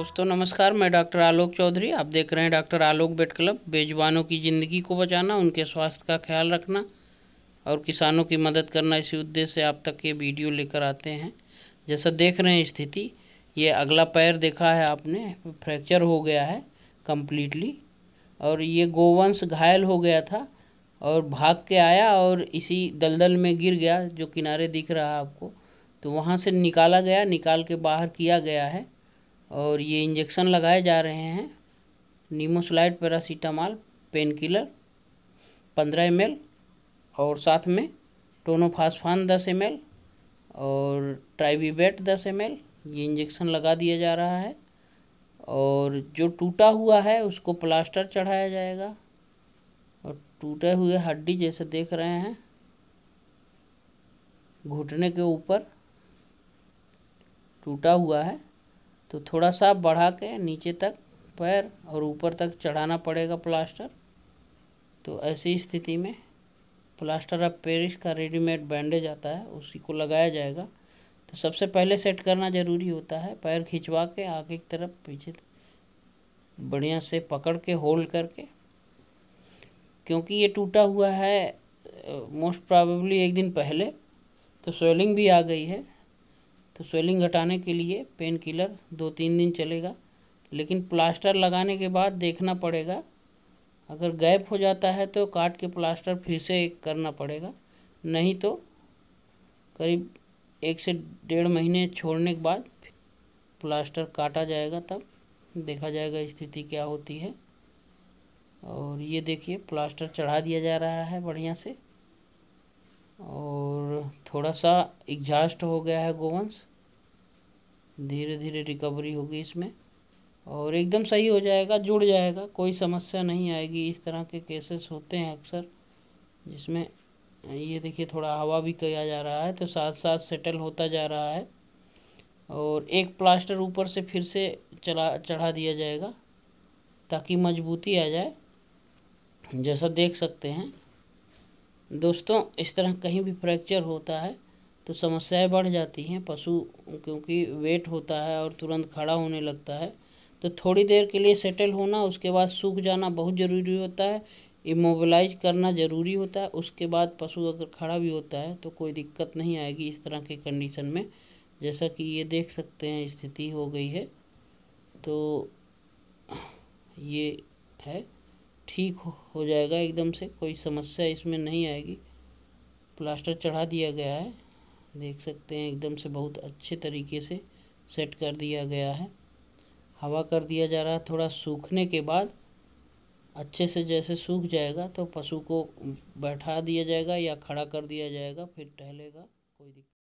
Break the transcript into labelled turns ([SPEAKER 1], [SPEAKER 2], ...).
[SPEAKER 1] दोस्तों नमस्कार मैं डॉक्टर आलोक चौधरी आप देख रहे हैं डॉक्टर आलोक बेट क्लब बेजवानों की ज़िंदगी को बचाना उनके स्वास्थ्य का ख्याल रखना और किसानों की मदद करना इसी उद्देश्य से आप तक ये वीडियो लेकर आते हैं जैसा देख रहे हैं स्थिति ये अगला पैर देखा है आपने फ्रैक्चर हो गया है कम्प्लीटली और ये गोवंश घायल हो गया था और भाग के आया और इसी दलदल में गिर गया जो किनारे दिख रहा है आपको तो वहाँ से निकाला गया निकाल के बाहर किया गया है और ये इंजेक्शन लगाए जा रहे हैं नीमोसलाइड पैरासीटामॉल पेन किलर पंद्रह एम और साथ में टोनोफासफान दस एम और ट्राइवीबेट दस एम ये इंजेक्शन लगा दिया जा रहा है और जो टूटा हुआ है उसको प्लास्टर चढ़ाया जाएगा और टूटे हुए हड्डी जैसे देख रहे हैं घुटने के ऊपर टूटा हुआ है तो थोड़ा सा बढ़ा के नीचे तक पैर और ऊपर तक चढ़ाना पड़ेगा प्लास्टर तो ऐसी स्थिति में प्लास्टर ऑफ पेरिस का रेडीमेड बैंडेज आता है उसी को लगाया जाएगा तो सबसे पहले सेट करना ज़रूरी होता है पैर खिंचवा के आगे की तरफ पीछे बढ़िया से पकड़ के होल्ड करके क्योंकि ये टूटा हुआ है मोस्ट प्रॉबेबली एक दिन पहले तो स्वेलिंग भी आ गई है तो स्वेलिंग घटाने के लिए पेन किलर दो तीन दिन चलेगा लेकिन प्लास्टर लगाने के बाद देखना पड़ेगा अगर गैप हो जाता है तो काट के प्लास्टर फिर से करना पड़ेगा नहीं तो करीब एक से डेढ़ महीने छोड़ने के बाद प्लास्टर काटा जाएगा तब देखा जाएगा स्थिति क्या होती है और ये देखिए प्लास्टर चढ़ा दिया जा रहा है बढ़िया से और थोड़ा सा एग्जास्ट हो गया है गोवंश धीरे धीरे रिकवरी होगी इसमें और एकदम सही हो जाएगा जुड़ जाएगा कोई समस्या नहीं आएगी इस तरह के केसेस होते हैं अक्सर जिसमें ये देखिए थोड़ा हवा भी किया जा रहा है तो साथ साथ सेटल होता जा रहा है और एक प्लास्टर ऊपर से फिर से चला चढ़ा दिया जाएगा ताकि मजबूती आ जाए जैसा देख सकते हैं दोस्तों इस तरह कहीं भी फ्रैक्चर होता है तो समस्याएं बढ़ जाती हैं पशु क्योंकि वेट होता है और तुरंत खड़ा होने लगता है तो थोड़ी देर के लिए सेटल होना उसके बाद सूख जाना बहुत ज़रूरी होता है इमोबलाइज करना ज़रूरी होता है उसके बाद पशु अगर खड़ा भी होता है तो कोई दिक्कत नहीं आएगी इस तरह के कंडीशन में जैसा कि ये देख सकते हैं स्थिति हो गई है तो ये है ठीक हो जाएगा एकदम से कोई समस्या इसमें नहीं आएगी प्लास्टर चढ़ा दिया गया है देख सकते हैं एकदम से बहुत अच्छे तरीके से सेट कर दिया गया है हवा कर दिया जा रहा है थोड़ा सूखने के बाद अच्छे से जैसे सूख जाएगा तो पशु को बैठा दिया जाएगा या खड़ा कर दिया जाएगा फिर टहलेगा कोई दिक्कत